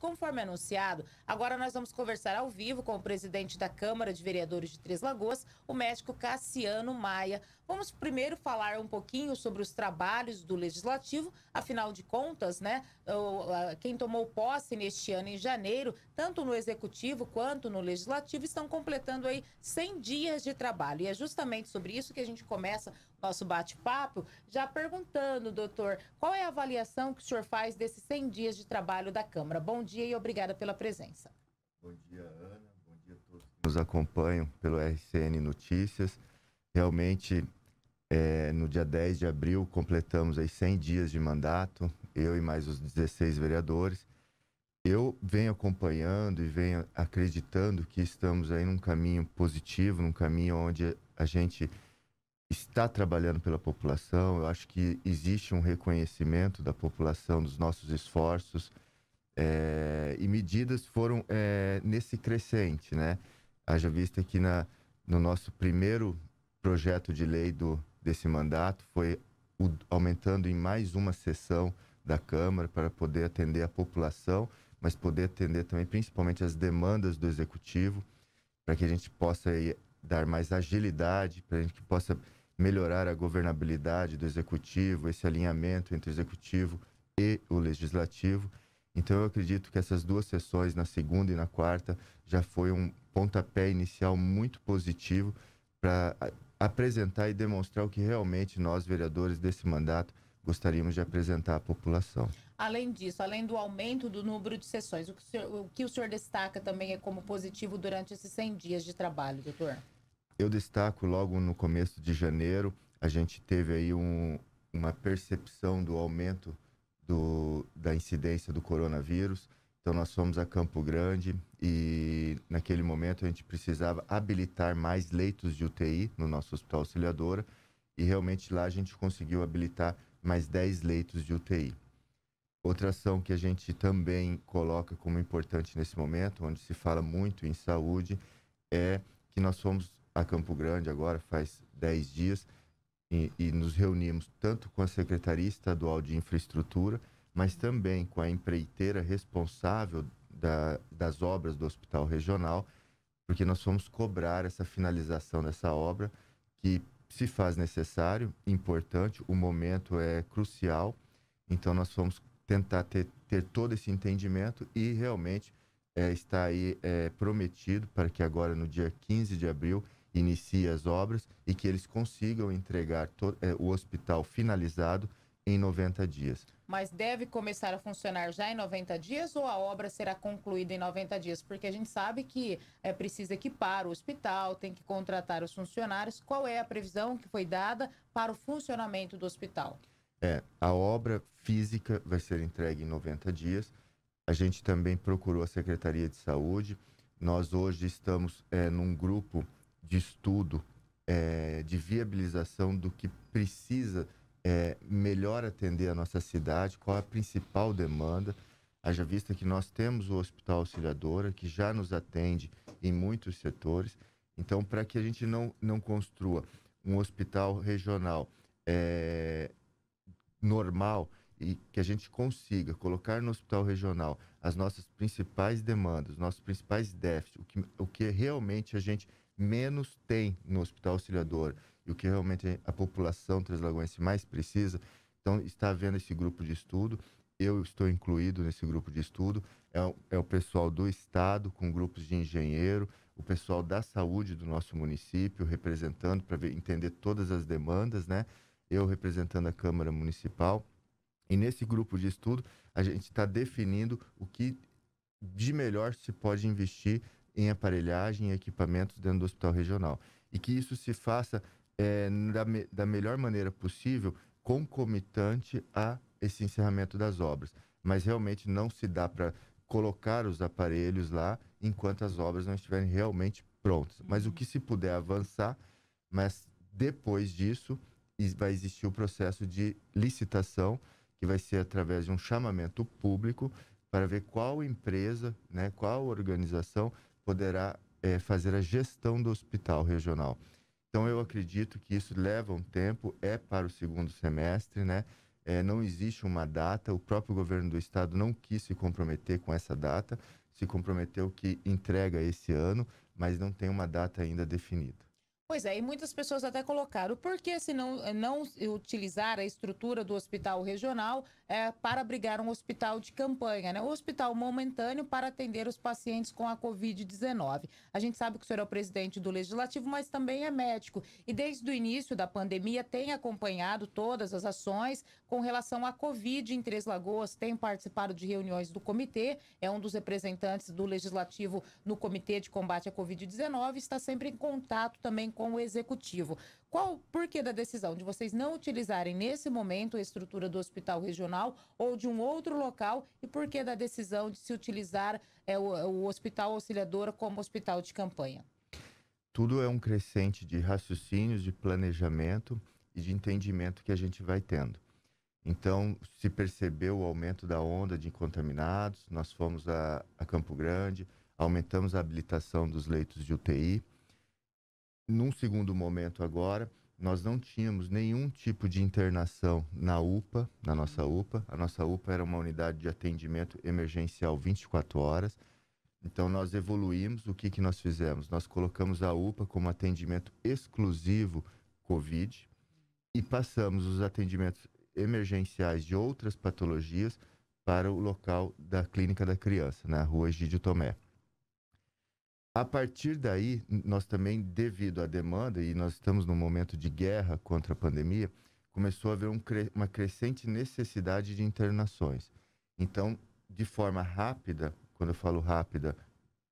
Conforme anunciado, agora nós vamos conversar ao vivo com o presidente da Câmara de Vereadores de Três Lagoas, o médico Cassiano Maia, Vamos primeiro falar um pouquinho sobre os trabalhos do Legislativo, afinal de contas, né? Quem tomou posse neste ano em janeiro, tanto no Executivo quanto no Legislativo, estão completando aí 100 dias de trabalho. E é justamente sobre isso que a gente começa nosso bate-papo, já perguntando, doutor, qual é a avaliação que o senhor faz desses 100 dias de trabalho da Câmara? Bom dia e obrigada pela presença. Bom dia, Ana. Bom dia a todos que nos acompanham pelo RCN Notícias. Realmente é, no dia 10 de abril, completamos aí 100 dias de mandato, eu e mais os 16 vereadores. Eu venho acompanhando e venho acreditando que estamos aí num caminho positivo, num caminho onde a gente está trabalhando pela população. Eu acho que existe um reconhecimento da população dos nossos esforços é, e medidas foram é, nesse crescente, né? Haja vista que na, no nosso primeiro projeto de lei do desse mandato foi o, aumentando em mais uma sessão da Câmara para poder atender a população, mas poder atender também principalmente as demandas do Executivo, para que a gente possa aí, dar mais agilidade, para a gente que possa melhorar a governabilidade do Executivo, esse alinhamento entre o Executivo e o Legislativo. Então eu acredito que essas duas sessões, na segunda e na quarta, já foi um pontapé inicial muito positivo para apresentar e demonstrar o que realmente nós, vereadores desse mandato, gostaríamos de apresentar à população. Além disso, além do aumento do número de sessões, o que o senhor, o que o senhor destaca também é como positivo durante esses 100 dias de trabalho, doutor? Eu destaco logo no começo de janeiro, a gente teve aí um, uma percepção do aumento do, da incidência do coronavírus. Então nós fomos a Campo Grande e naquele momento a gente precisava habilitar mais leitos de UTI no nosso Hospital Auxiliadora e realmente lá a gente conseguiu habilitar mais 10 leitos de UTI. Outra ação que a gente também coloca como importante nesse momento, onde se fala muito em saúde, é que nós fomos a Campo Grande agora, faz 10 dias, e, e nos reunimos tanto com a Secretaria Estadual de Infraestrutura, mas também com a empreiteira responsável da, das obras do Hospital Regional, porque nós fomos cobrar essa finalização dessa obra, que se faz necessário, importante, o momento é crucial, então nós fomos tentar ter, ter todo esse entendimento e realmente é, está aí é, prometido para que agora no dia 15 de abril inicie as obras e que eles consigam entregar é, o hospital finalizado em 90 dias. Mas deve começar a funcionar já em 90 dias ou a obra será concluída em 90 dias? Porque a gente sabe que é, precisa equipar o hospital, tem que contratar os funcionários. Qual é a previsão que foi dada para o funcionamento do hospital? É, a obra física vai ser entregue em 90 dias. A gente também procurou a Secretaria de Saúde. Nós hoje estamos é, num grupo de estudo é, de viabilização do que precisa é, melhor atender a nossa cidade, qual a principal demanda. Haja vista que nós temos o Hospital Auxiliadora, que já nos atende em muitos setores. Então, para que a gente não, não construa um hospital regional é, normal e que a gente consiga colocar no hospital regional as nossas principais demandas, nossos principais déficits, o que, o que realmente a gente menos tem no hospital auxiliador e o que realmente a população translagoense mais precisa. Então, está vendo esse grupo de estudo. Eu estou incluído nesse grupo de estudo. É o, é o pessoal do Estado, com grupos de engenheiro, o pessoal da saúde do nosso município, representando para entender todas as demandas, né? Eu representando a Câmara Municipal. E nesse grupo de estudo, a gente está definindo o que de melhor se pode investir em aparelhagem e equipamentos dentro do hospital regional. E que isso se faça é, da, me, da melhor maneira possível, concomitante a esse encerramento das obras. Mas realmente não se dá para colocar os aparelhos lá enquanto as obras não estiverem realmente prontas. Mas o que se puder avançar, mas depois disso vai existir o processo de licitação, que vai ser através de um chamamento público para ver qual empresa, né, qual organização poderá é, fazer a gestão do hospital regional. Então, eu acredito que isso leva um tempo, é para o segundo semestre, né? É, não existe uma data, o próprio governo do estado não quis se comprometer com essa data, se comprometeu que entrega esse ano, mas não tem uma data ainda definida. Pois é, e muitas pessoas até colocaram por que se não, eh, não utilizar a estrutura do hospital regional é, para abrigar um hospital de campanha, né? hospital momentâneo para atender os pacientes com a Covid-19. A gente sabe que o senhor é o presidente do Legislativo, mas também é médico. E desde o início da pandemia tem acompanhado todas as ações com relação à Covid em Três Lagoas, tem participado de reuniões do comitê, é um dos representantes do Legislativo no Comitê de Combate à Covid-19, está sempre em contato também com o Executivo. Qual o porquê da decisão de vocês não utilizarem nesse momento a estrutura do hospital regional ou de um outro local e porquê da decisão de se utilizar é, o, o hospital auxiliadora como hospital de campanha? Tudo é um crescente de raciocínios, de planejamento e de entendimento que a gente vai tendo. Então, se percebeu o aumento da onda de contaminados, nós fomos a, a Campo Grande, aumentamos a habilitação dos leitos de UTI. Num segundo momento agora, nós não tínhamos nenhum tipo de internação na UPA, na nossa UPA. A nossa UPA era uma unidade de atendimento emergencial 24 horas. Então nós evoluímos, o que, que nós fizemos? Nós colocamos a UPA como atendimento exclusivo COVID e passamos os atendimentos emergenciais de outras patologias para o local da clínica da criança, na rua Egídio Tomé. A partir daí, nós também, devido à demanda, e nós estamos num momento de guerra contra a pandemia, começou a haver um uma crescente necessidade de internações. Então, de forma rápida, quando eu falo rápida,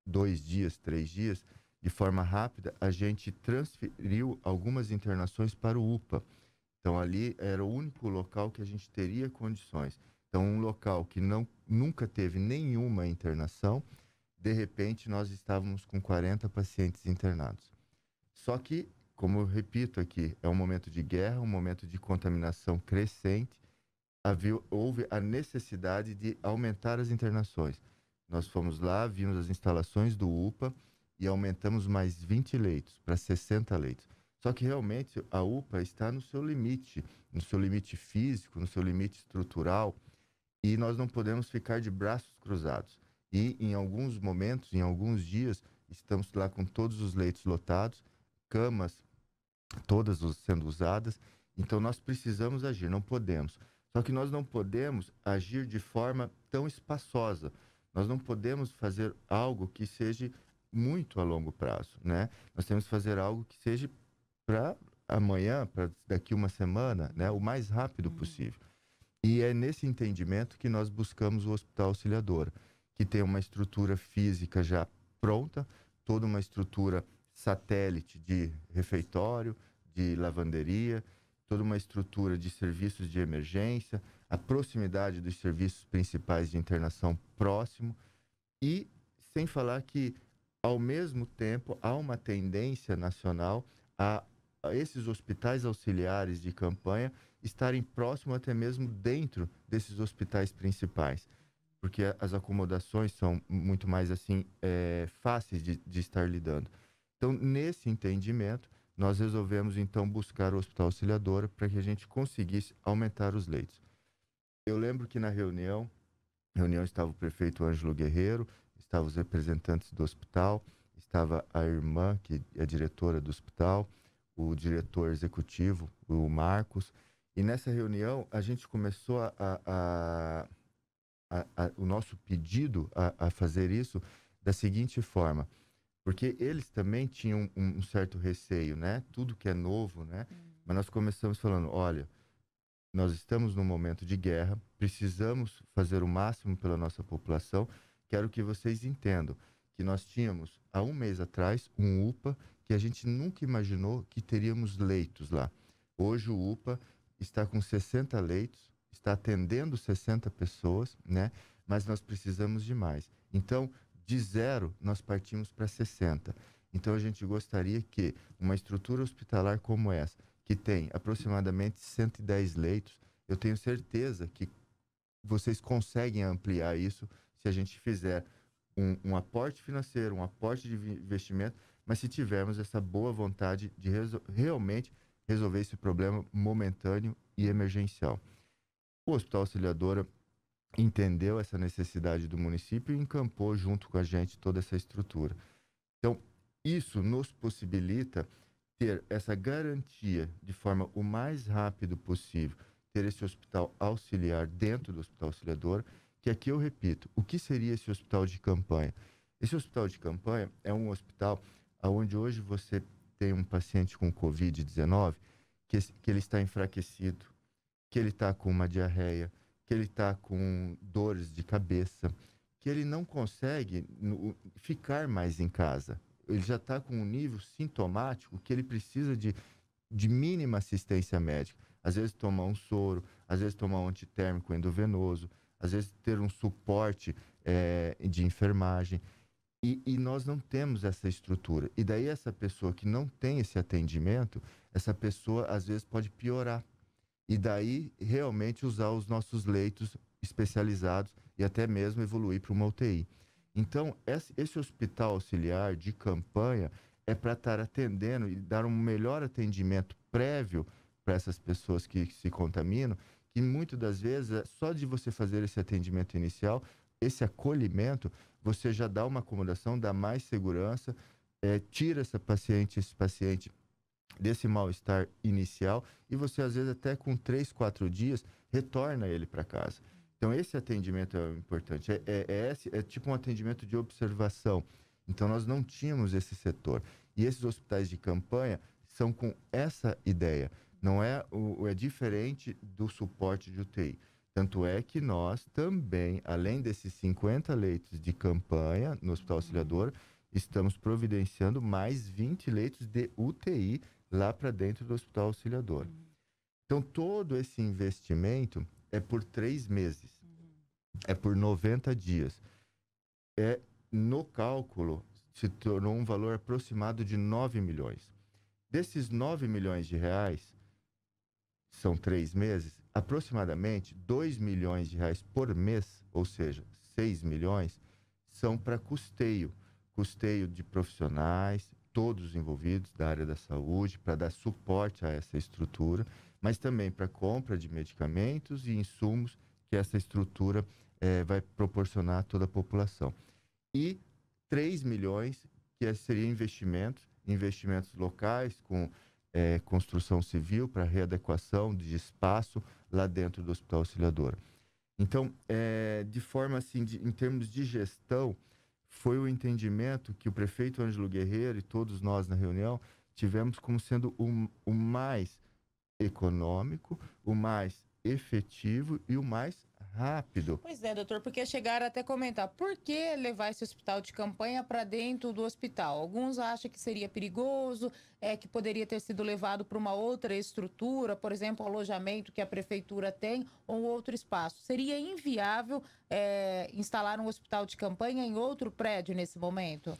dois dias, três dias, de forma rápida, a gente transferiu algumas internações para o UPA. Então, ali era o único local que a gente teria condições. Então, um local que não, nunca teve nenhuma internação de repente nós estávamos com 40 pacientes internados. Só que, como eu repito aqui, é um momento de guerra, um momento de contaminação crescente. Havia, houve a necessidade de aumentar as internações. Nós fomos lá, vimos as instalações do UPA e aumentamos mais 20 leitos para 60 leitos. Só que realmente a UPA está no seu limite, no seu limite físico, no seu limite estrutural, e nós não podemos ficar de braços cruzados e em alguns momentos, em alguns dias, estamos lá com todos os leitos lotados, camas todas sendo usadas. Então nós precisamos agir, não podemos. Só que nós não podemos agir de forma tão espaçosa. Nós não podemos fazer algo que seja muito a longo prazo, né? Nós temos que fazer algo que seja para amanhã, para daqui uma semana, né? O mais rápido uhum. possível. E é nesse entendimento que nós buscamos o Hospital Auxiliadora que tem uma estrutura física já pronta, toda uma estrutura satélite de refeitório, de lavanderia, toda uma estrutura de serviços de emergência, a proximidade dos serviços principais de internação próximo e sem falar que ao mesmo tempo há uma tendência nacional a, a esses hospitais auxiliares de campanha estarem próximo até mesmo dentro desses hospitais principais porque as acomodações são muito mais assim é, fáceis de, de estar lidando. Então, nesse entendimento, nós resolvemos então buscar o Hospital Auxiliadora para que a gente conseguisse aumentar os leitos. Eu lembro que na reunião, reunião estava o prefeito Ângelo Guerreiro, estavam os representantes do hospital, estava a irmã, que é diretora do hospital, o diretor executivo, o Marcos. E nessa reunião, a gente começou a, a, a nosso pedido a, a fazer isso da seguinte forma porque eles também tinham um, um, certo receio, né? Tudo que é novo, né? Hum. Mas nós começamos falando, olha, nós estamos num momento de guerra, precisamos fazer o máximo pela nossa população. Quero que vocês entendam que nós tínhamos há um mês atrás um UPA que a gente nunca imaginou que teríamos leitos lá. Hoje o UPA está com 60 leitos, está atendendo 60 pessoas, né? mas nós precisamos de mais. Então, de zero, nós partimos para 60. Então, a gente gostaria que uma estrutura hospitalar como essa, que tem aproximadamente 110 leitos, eu tenho certeza que vocês conseguem ampliar isso se a gente fizer um, um, aporte financeiro, um aporte de investimento, mas se tivermos essa boa vontade de resol realmente resolver esse problema momentâneo e emergencial. O Hospital Auxiliadora entendeu essa necessidade do município e encampou junto com a gente toda essa estrutura. Então, isso nos possibilita ter essa garantia de forma o mais rápido possível, ter esse hospital auxiliar dentro do hospital auxiliador, que aqui eu repito, o que seria esse hospital de campanha? Esse hospital de campanha é um hospital onde hoje você tem um paciente com Covid-19 que, que ele está enfraquecido, que ele está com uma diarreia, que ele está com dores de cabeça, que ele não consegue ficar mais em casa. Ele já está com um nível sintomático que ele precisa de, de mínima assistência médica. Às vezes tomar um soro, às vezes tomar um antitérmico endovenoso, às vezes ter um suporte é, de enfermagem. E, e, nós não temos essa estrutura. E daí essa pessoa que não tem esse atendimento, essa pessoa às vezes pode piorar e daí realmente usar os nossos leitos especializados e até mesmo evoluir para uma UTI. Então, esse hospital auxiliar de campanha é para estar atendendo e dar um melhor atendimento prévio para essas pessoas que se contaminam, que muitas das vezes, é, só de você fazer esse atendimento inicial, esse acolhimento, você já dá uma acomodação, dá mais segurança, é, tira essa paciente, esse paciente desse mal-estar inicial e você, às vezes, até com três, quatro dias, retorna ele para casa. Então, esse atendimento é importante. É, é, é, esse, é tipo um atendimento de observação. Então, nós não tínhamos esse setor. E esses hospitais de campanha são com essa ideia. Não é, o, é diferente do suporte de UTI. Tanto é que nós também, além desses 50 leitos de campanha no Hospital Auxiliador, estamos providenciando mais 20 leitos de UTI lá para dentro do hospital auxiliador. Uhum. Então, todo esse investimento é por três meses, uhum. é por 90 dias. É, no cálculo, se tornou um valor aproximado de 9 milhões. Desses 9 milhões de reais, são três meses, aproximadamente 2 milhões de reais por mês, ou seja, 6 milhões, são para custeio. Custeio de profissionais, todos os envolvidos da área da saúde para dar suporte a essa estrutura, mas também para compra de medicamentos e insumos que essa estrutura é, vai proporcionar a toda a população. E 3 milhões que é, seria investimentos, investimentos locais com é, construção civil para readequação de espaço lá dentro do Hospital Auxiliadora. Então, é, de forma assim, de, em termos de gestão, foi o entendimento que o prefeito Ângelo Guerreiro e todos nós na reunião tivemos como sendo o, o mais econômico, o mais efetivo e o mais rápido. Pois é, doutor, porque chegaram até comentar por que levar esse hospital de campanha para dentro do hospital. Alguns acham que seria perigoso, é que poderia ter sido levado para uma outra estrutura, por exemplo, alojamento que a prefeitura tem ou outro espaço. Seria inviável é, instalar um hospital de campanha em outro prédio nesse momento?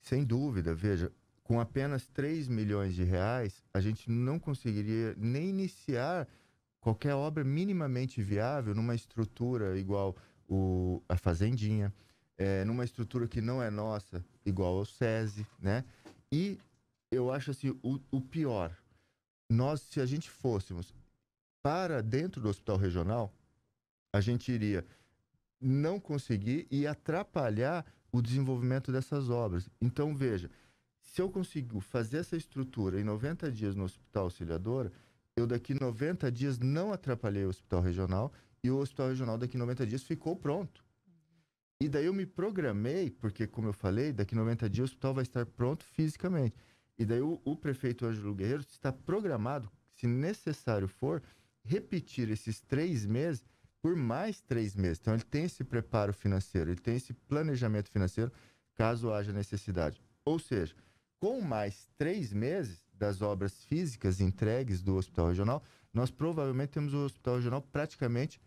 Sem dúvida, veja, com apenas 3 milhões de reais, a gente não conseguiria nem iniciar qualquer obra minimamente viável numa estrutura igual o, a Fazendinha, é, numa estrutura que não é nossa, igual ao SESI, né? E eu acho assim, o, o pior, nós, se a gente fôssemos para dentro do hospital regional, a gente iria não conseguir e atrapalhar o desenvolvimento dessas obras. Então, veja, se eu consigo fazer essa estrutura em 90 dias no hospital auxiliadora, eu daqui 90 dias não atrapalhei o hospital regional e o hospital regional daqui 90 dias ficou pronto. E daí eu me programei, porque como eu falei, daqui 90 dias o hospital vai estar pronto fisicamente. E daí o, o prefeito Ângelo Guerreiro está programado, se necessário for, repetir esses três meses por mais três meses. Então ele tem esse preparo financeiro, ele tem esse planejamento financeiro, caso haja necessidade. Ou seja, com mais três meses, das obras físicas entregues do hospital regional, nós provavelmente temos o hospital regional praticamente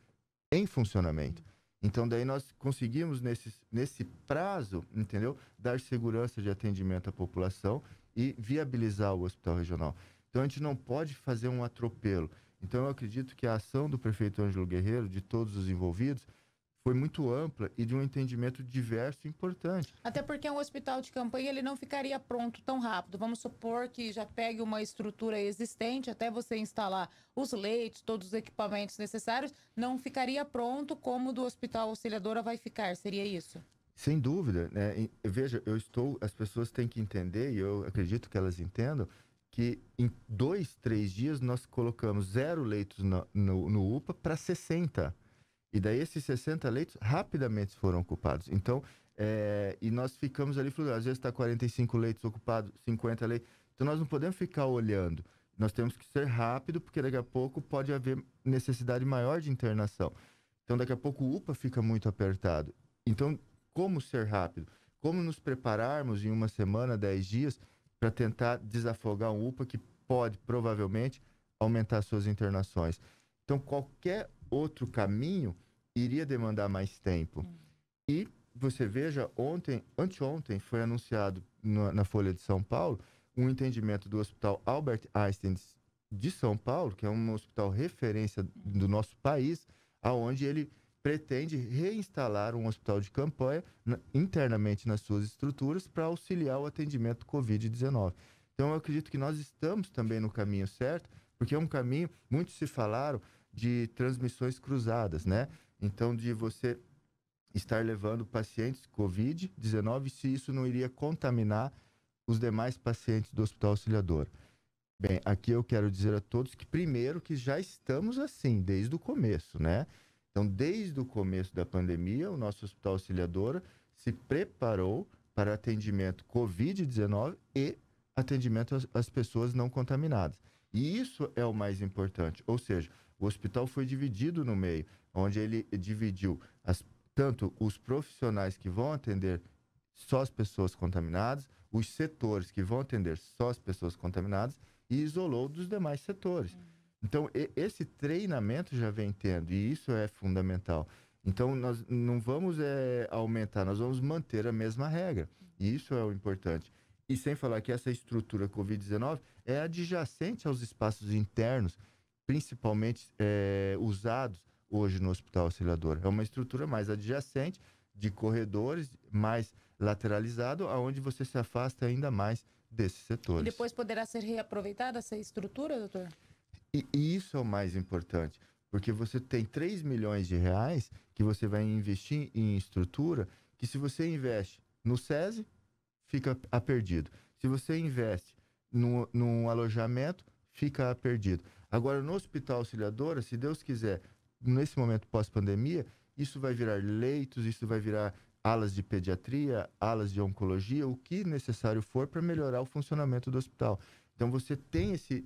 em funcionamento. Então, daí nós conseguimos, nesse, nesse prazo, entendeu? Dar segurança de atendimento à população e viabilizar o hospital regional. Então, a gente não pode fazer um atropelo. Então, eu acredito que a ação do prefeito Ângelo Guerreiro, de todos os envolvidos, foi muito ampla e de um entendimento diverso e importante. Até porque um hospital de campanha ele não ficaria pronto tão rápido. Vamos supor que já pegue uma estrutura existente, até você instalar os leitos, todos os equipamentos necessários, não ficaria pronto como do hospital auxiliadora vai ficar, seria isso? Sem dúvida, né? Veja, eu estou, as pessoas têm que entender, e eu acredito que elas entendam, que em dois, três dias nós colocamos zero leitos no, no, no UPA para 60 e daí esses 60 leitos rapidamente foram ocupados. Então, é, e nós ficamos ali, às vezes está 45 leitos ocupados, 50 leitos. Então nós não podemos ficar olhando. Nós temos que ser rápido, porque daqui a pouco pode haver necessidade maior de internação. Então daqui a pouco o UPA fica muito apertado. Então, como ser rápido? Como nos prepararmos em uma semana, 10 dias, para tentar desafogar um UPA que pode provavelmente aumentar suas internações? Então, qualquer outro caminho iria demandar mais tempo. Hum. E você veja, ontem, anteontem, foi anunciado na, na Folha de São Paulo um entendimento do Hospital Albert Einstein de São Paulo, que é um hospital referência do nosso país, aonde ele pretende reinstalar um hospital de campanha na, internamente nas suas estruturas para auxiliar o atendimento Covid-19. Então, eu acredito que nós estamos também no caminho certo porque é um caminho, muitos se falaram de transmissões cruzadas, né? Então, de você estar levando pacientes COVID-19, se isso não iria contaminar os demais pacientes do hospital auxiliador. Bem, aqui eu quero dizer a todos que, primeiro, que já estamos assim, desde o começo, né? Então, desde o começo da pandemia, o nosso hospital auxiliador se preparou para atendimento COVID-19 e atendimento às pessoas não contaminadas. E isso é o mais importante. Ou seja, o hospital foi dividido no meio, onde ele dividiu as, tanto os profissionais que vão atender só as pessoas contaminadas, os setores que vão atender só as pessoas contaminadas e isolou dos demais setores. Hum. Então, esse treinamento já vem tendo e isso é fundamental. Então, nós não vamos é, aumentar, nós vamos manter a mesma regra. E isso é o importante. E sem falar que essa estrutura Covid-19 é adjacente aos espaços internos, principalmente é, usados hoje no Hospital Auxiliador. É uma estrutura mais adjacente, de corredores, mais lateralizado, aonde você se afasta ainda mais desses setores. E depois poderá ser reaproveitada essa estrutura, doutor? E, e isso é o mais importante, porque você tem 3 milhões de reais que você vai investir em estrutura, que se você investe no SESI, fica a perdido. Se você investe num, num alojamento, fica a perdido. Agora, no hospital auxiliadora, se Deus quiser, nesse momento pós-pandemia, isso vai virar leitos, isso vai virar alas de pediatria, alas de oncologia, o que necessário for para melhorar o funcionamento do hospital. Então, você tem esse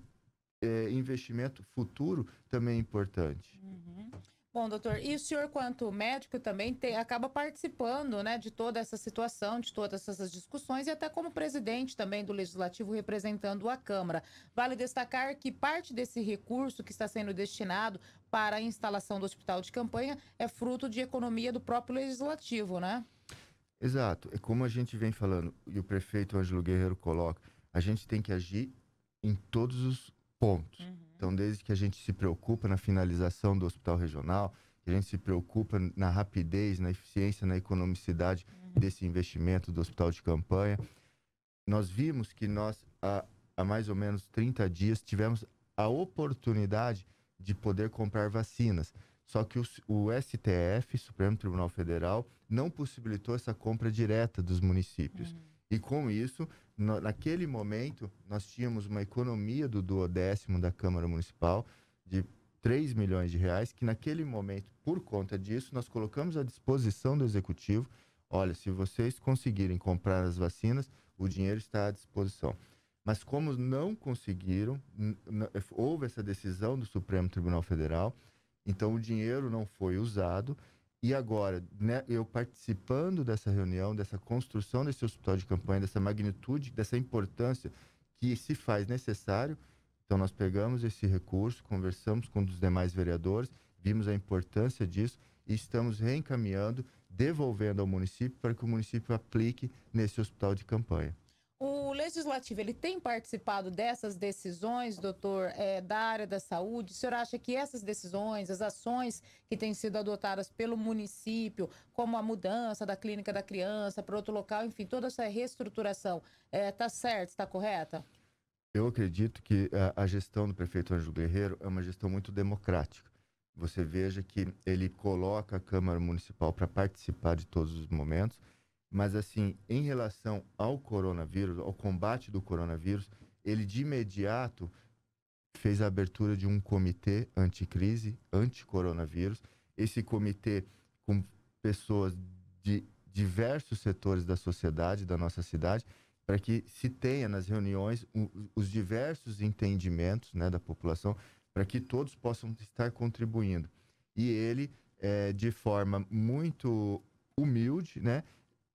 é, investimento futuro também importante. Uhum. Bom, doutor, e o senhor, quanto médico, também tem, acaba participando né, de toda essa situação, de todas essas discussões, e até como presidente também do Legislativo representando a Câmara. Vale destacar que parte desse recurso que está sendo destinado para a instalação do hospital de campanha é fruto de economia do próprio Legislativo, né? Exato. É como a gente vem falando, e o prefeito Ângelo Guerreiro coloca, a gente tem que agir em todos os pontos. Uhum. Então, desde que a gente se preocupa na finalização do hospital regional, a gente se preocupa na rapidez, na eficiência, na economicidade uhum. desse investimento do hospital de campanha, nós vimos que nós, há, há mais ou menos 30 dias, tivemos a oportunidade de poder comprar vacinas. Só que o, o, STF, Supremo Tribunal Federal, não possibilitou essa compra direta dos municípios. Uhum. E com isso, no, naquele momento, nós tínhamos uma economia do duodécimo da Câmara Municipal de 3 milhões de reais, que naquele momento, por conta disso, nós colocamos à disposição do Executivo. Olha, se vocês conseguirem comprar as vacinas, o dinheiro está à disposição. Mas como não conseguiram, houve essa decisão do Supremo Tribunal Federal, então o dinheiro não foi usado e agora, né, eu participando dessa reunião, dessa construção desse hospital de campanha, dessa magnitude, dessa importância que se faz necessário, então nós pegamos esse recurso, conversamos com os demais vereadores, vimos a importância disso e estamos reencaminhando, devolvendo ao município para que o município aplique nesse hospital de campanha. O legislativo ele tem participado dessas decisões, doutor, é, da área da saúde. O senhor acha que essas decisões, as ações que têm sido adotadas pelo município, como a mudança da clínica da criança para outro local, enfim, toda essa reestruturação, está é, tá certa, está correta? Eu acredito que a, é, a gestão do prefeito Ângelo Guerreiro é uma gestão muito democrática. Você veja que ele coloca a Câmara Municipal para participar de todos os momentos mas, assim, em relação ao coronavírus, ao combate do coronavírus, ele de imediato fez a abertura de um comitê anticrise, anti-coronavírus. Esse comitê com pessoas de diversos setores da sociedade, da nossa cidade, para que se tenha nas reuniões os diversos entendimentos né, da população, para que todos possam estar contribuindo. E ele, é, de forma muito humilde, né,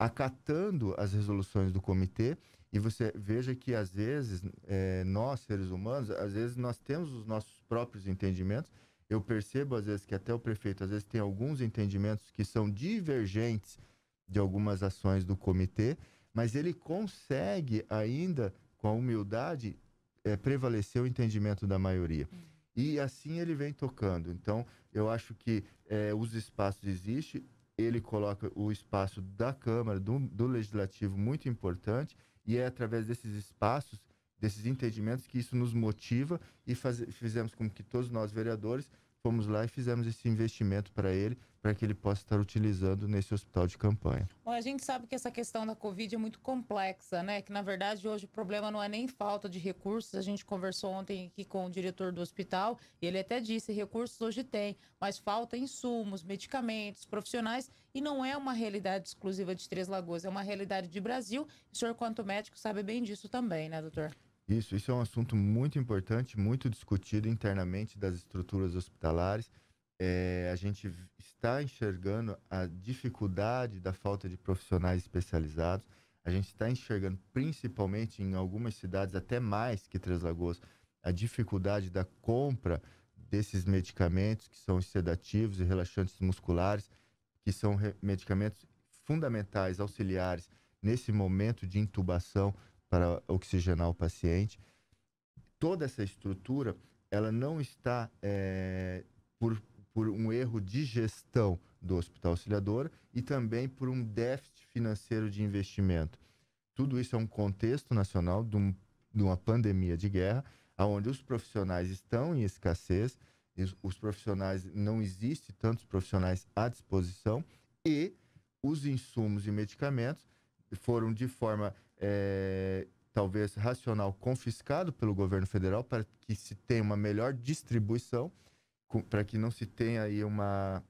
acatando as resoluções do comitê. E você veja que, às vezes, é, nós, seres humanos, às vezes nós temos os nossos próprios entendimentos. Eu percebo, às vezes, que até o prefeito, às vezes, tem alguns entendimentos que são divergentes de algumas ações do comitê, mas ele consegue ainda, com a humildade, é, prevalecer o entendimento da maioria. Hum. E assim ele vem tocando. Então, eu acho que é, os espaços existem, ele coloca o espaço da Câmara, do, do Legislativo, muito importante, e é através desses espaços, desses entendimentos, que isso nos motiva e faz, fizemos com que todos nós, vereadores, fomos lá e fizemos esse investimento para ele, para que ele possa estar utilizando nesse hospital de campanha. Bom, a gente sabe que essa questão da Covid é muito complexa, né? Que na verdade hoje o problema não é nem falta de recursos. A gente conversou ontem aqui com o diretor do hospital e ele até disse: recursos hoje tem, mas falta insumos, medicamentos, profissionais e não é uma realidade exclusiva de Três Lagoas, é uma realidade de Brasil. O senhor, quanto médico, sabe bem disso também, né, doutor? Isso, isso é um assunto muito importante, muito discutido internamente das estruturas hospitalares. É, a gente está enxergando a dificuldade da falta de profissionais especializados. A gente está enxergando, principalmente em algumas cidades, até mais que Três Lagoas, a dificuldade da compra desses medicamentos que são sedativos e relaxantes musculares, que são medicamentos fundamentais, auxiliares nesse momento de intubação para oxigenar o paciente. Toda essa estrutura, ela não está é, por, por um erro de gestão do Hospital auxiliador e também por um déficit financeiro de investimento. Tudo isso é um contexto nacional de, um, de uma pandemia de guerra, onde os profissionais estão em escassez, os profissionais não existe tantos profissionais à disposição e os insumos e medicamentos foram de forma é, talvez racional confiscado pelo governo federal para que se tenha uma melhor distribuição, para que não se tenha aí uma,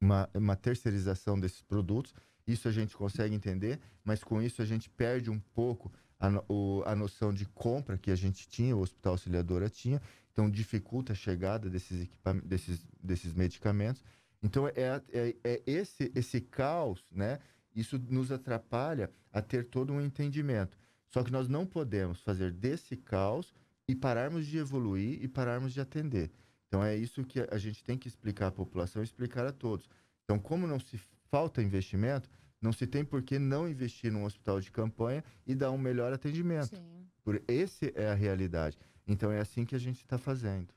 uma, uma terceirização desses produtos. Isso a gente consegue entender, mas com isso a gente perde um pouco a, o, a noção de compra que a gente tinha, o Hospital Auxiliadora tinha, então dificulta a chegada desses, desses, desses medicamentos. Então é, é, é esse, esse caos, né? Isso nos atrapalha a ter todo um entendimento. Só que nós não podemos fazer desse caos e pararmos de evoluir e pararmos de atender. Então é isso que a gente tem que explicar à população, explicar a todos. Então, como não se falta investimento, não se tem por que não investir num hospital de campanha e dar um melhor atendimento. Sim. Por esse é a realidade. Então é assim que a gente está fazendo.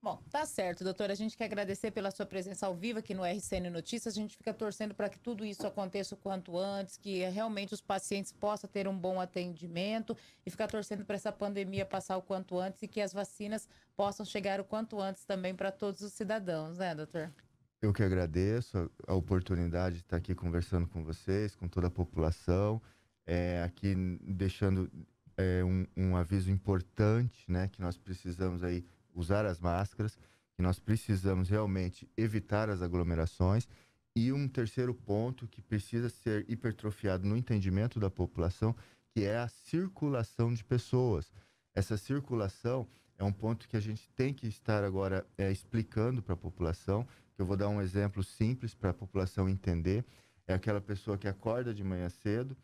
Bom, tá certo, doutora. A gente quer agradecer pela sua presença ao vivo aqui no RCN Notícias. A gente fica torcendo para que tudo isso aconteça o quanto antes, que realmente os pacientes possam ter um bom atendimento e ficar torcendo para essa pandemia passar o quanto antes e que as vacinas possam chegar o quanto antes também para todos os cidadãos, né, doutor? Eu que agradeço a oportunidade de estar aqui conversando com vocês, com toda a população, é, aqui deixando é, um, um aviso importante, né, que nós precisamos aí usar as máscaras, que nós precisamos realmente evitar as aglomerações. E um terceiro ponto que precisa ser hipertrofiado no entendimento da população, que é a circulação de pessoas. Essa circulação é um ponto que a gente tem que estar agora é, explicando para a população. eu vou dar um exemplo simples para a população entender. É aquela pessoa que acorda de manhã cedo,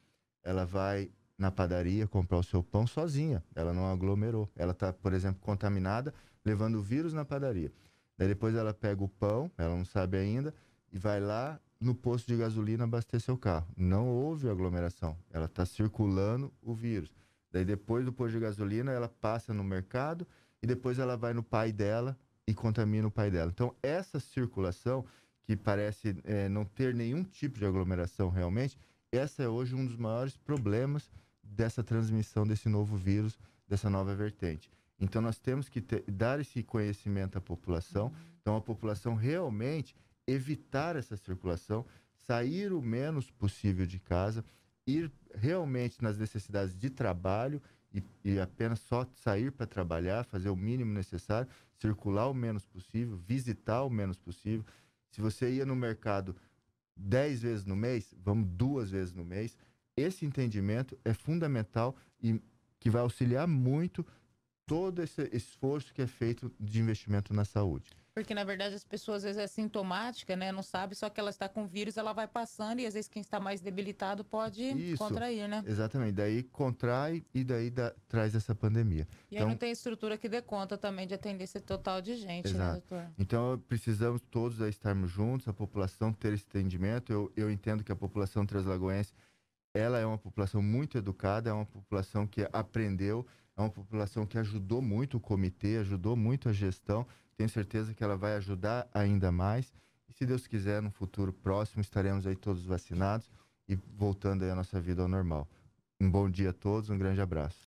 ela vai na padaria comprar o seu pão sozinha, ela não aglomerou. Ela está, por exemplo, contaminada levando o vírus na padaria. Daí depois ela pega o pão, ela não sabe ainda, e vai lá no posto de gasolina abastecer o carro. Não houve aglomeração, ela está circulando o vírus. Daí depois do posto de gasolina, ela passa no mercado e depois ela vai no pai dela e contamina o pai dela. Então, essa circulação, que parece é, não ter nenhum tipo de aglomeração realmente, essa é hoje um dos maiores problemas dessa transmissão desse novo vírus, dessa nova vertente. Então nós temos que ter, dar esse conhecimento à população, então a população realmente evitar essa circulação, sair o menos possível de casa, ir realmente nas necessidades de trabalho e, e apenas só sair para trabalhar, fazer o mínimo necessário, circular o menos possível, visitar o menos possível. Se você ia no mercado dez vezes no mês, vamos duas vezes no mês. Esse entendimento é fundamental e que vai auxiliar muito todo esse esforço que é feito de investimento na saúde. Porque, na verdade, as pessoas às vezes é sintomática, né? Não sabe, só que ela está com vírus, ela vai passando e às vezes quem está mais debilitado pode Isso, contrair, né? Exatamente. Daí contrai e daí dá, traz essa pandemia. E então, aí não tem estrutura que dê conta também de atender esse total de gente, né, exato. né, doutor? Então, precisamos todos aí estarmos juntos, a população ter esse entendimento. Eu, eu entendo que a população translagoense, ela é uma população muito educada, é uma população que aprendeu, é uma população que ajudou muito o comitê, ajudou muito a gestão. Tenho certeza que ela vai ajudar ainda mais. E se Deus quiser, no futuro próximo, estaremos aí todos vacinados e voltando aí a nossa vida ao normal. Um bom dia a todos, um grande abraço.